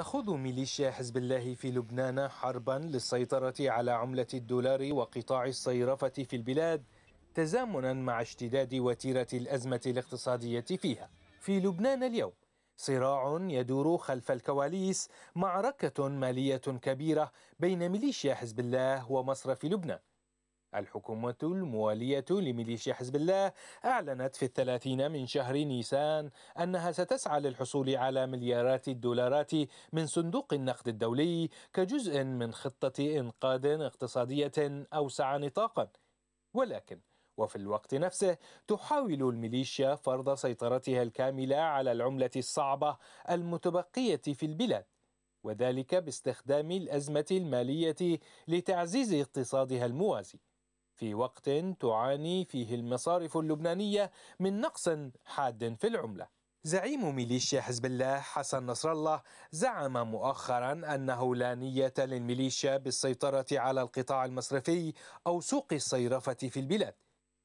تخوض ميليشيا حزب الله في لبنان حربا للسيطرة على عملة الدولار وقطاع الصيرفة في البلاد تزامنا مع اشتداد وتيرة الأزمة الاقتصادية فيها في لبنان اليوم صراع يدور خلف الكواليس معركة مالية كبيرة بين ميليشيا حزب الله ومصرف لبنان الحكومة الموالية لميليشيا حزب الله أعلنت في الثلاثين من شهر نيسان أنها ستسعى للحصول على مليارات الدولارات من صندوق النقد الدولي كجزء من خطة إنقاذ اقتصادية أوسع نطاقا ولكن وفي الوقت نفسه تحاول الميليشيا فرض سيطرتها الكاملة على العملة الصعبة المتبقية في البلاد وذلك باستخدام الأزمة المالية لتعزيز اقتصادها الموازي في وقت تعاني فيه المصارف اللبنانية من نقص حاد في العملة زعيم ميليشيا حزب الله حسن نصر الله زعم مؤخرا انه لا نيه للميليشيا بالسيطره على القطاع المصرفي او سوق الصيرفه في البلاد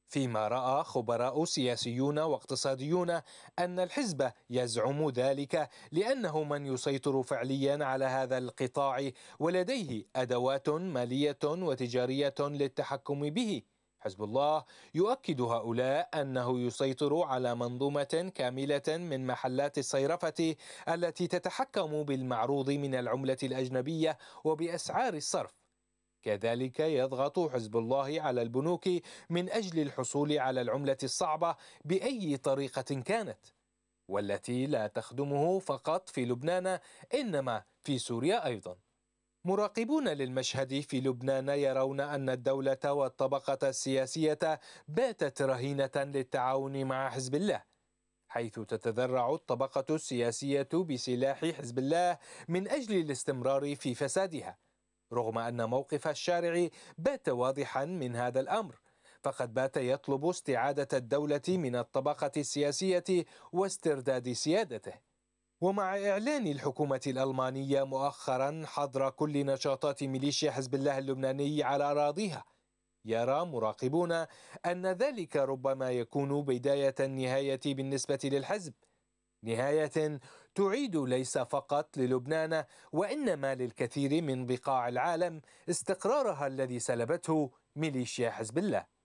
فيما راى خبراء سياسيون واقتصاديون ان الحزب يزعم ذلك لانه من يسيطر فعليا على هذا القطاع ولديه ادوات ماليه وتجاريه للتحكم به حزب الله يؤكد هؤلاء انه يسيطر على منظومه كامله من محلات الصيرفه التي تتحكم بالمعروض من العمله الاجنبيه وباسعار الصرف كذلك يضغط حزب الله على البنوك من أجل الحصول على العملة الصعبة بأي طريقة كانت والتي لا تخدمه فقط في لبنان إنما في سوريا أيضاً مراقبون للمشهد في لبنان يرون أن الدولة والطبقة السياسية باتت رهينة للتعاون مع حزب الله حيث تتذرع الطبقة السياسية بسلاح حزب الله من أجل الاستمرار في فسادها رغم أن موقف الشارع بات واضحا من هذا الأمر فقد بات يطلب استعادة الدولة من الطبقة السياسية واسترداد سيادته ومع إعلان الحكومة الألمانية مؤخرا حظر كل نشاطات ميليشيا حزب الله اللبناني على أراضيها يرى مراقبون أن ذلك ربما يكون بداية النهاية بالنسبة للحزب نهاية تعيد ليس فقط للبنان وانما للكثير من بقاع العالم استقرارها الذي سلبته ميليشيا حزب الله